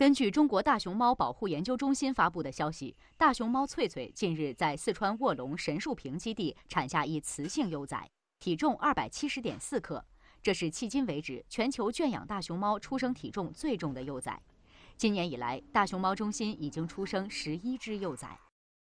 根据中国大熊猫保护研究中心发布的消息，大熊猫翠翠近日在四川卧龙神树坪基地产下一雌性幼崽，体重二百七十点四克，这是迄今为止全球圈养大熊猫出生体重最重的幼崽。今年以来，大熊猫中心已经出生十一只幼崽。